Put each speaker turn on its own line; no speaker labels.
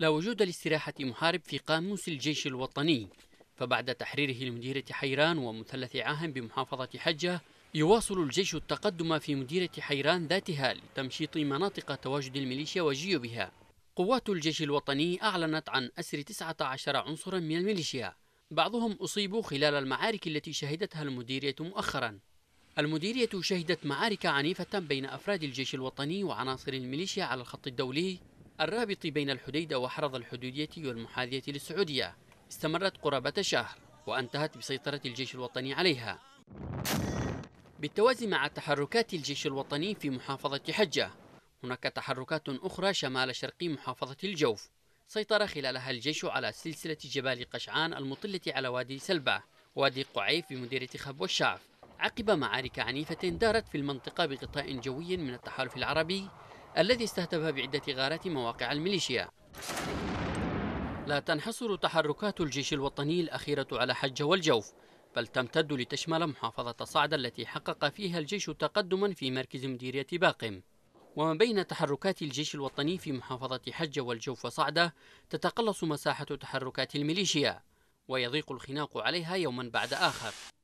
لا وجود لاستراحة محارب في قاموس الجيش الوطني فبعد تحريره لمديرة حيران ومثلث عاهن بمحافظة حجة يواصل الجيش التقدم في مديرة حيران ذاتها لتمشيط مناطق تواجد الميليشيا وجيوبها قوات الجيش الوطني أعلنت عن أسر 19 عنصرا من الميليشيا بعضهم أصيبوا خلال المعارك التي شهدتها المديرية مؤخرا المديرية شهدت معارك عنيفة بين أفراد الجيش الوطني وعناصر الميليشيا على الخط الدولي الرابط بين الحديدة وحرض الحدودية والمحاذية للسعودية استمرت قرابة شهر وأنتهت بسيطرة الجيش الوطني عليها بالتوازي مع تحركات الجيش الوطني في محافظة حجة هناك تحركات أخرى شمال شرقي محافظة الجوف سيطر خلالها الجيش على سلسلة جبال قشعان المطلة على وادي سلبة وادي قعيف بمديرية خب والشعف عقب معارك عنيفة دارت في المنطقة بغطاء جوي من التحالف العربي الذي استهدف بعدة غارات مواقع الميليشيا لا تنحصر تحركات الجيش الوطني الأخيرة على حجة والجوف بل تمتد لتشمل محافظة صعدة التي حقق فيها الجيش تقدما في مركز مديرية باقم وما بين تحركات الجيش الوطني في محافظة حجة والجوف وصعدة تتقلص مساحة تحركات الميليشيا ويضيق الخناق عليها يوما بعد آخر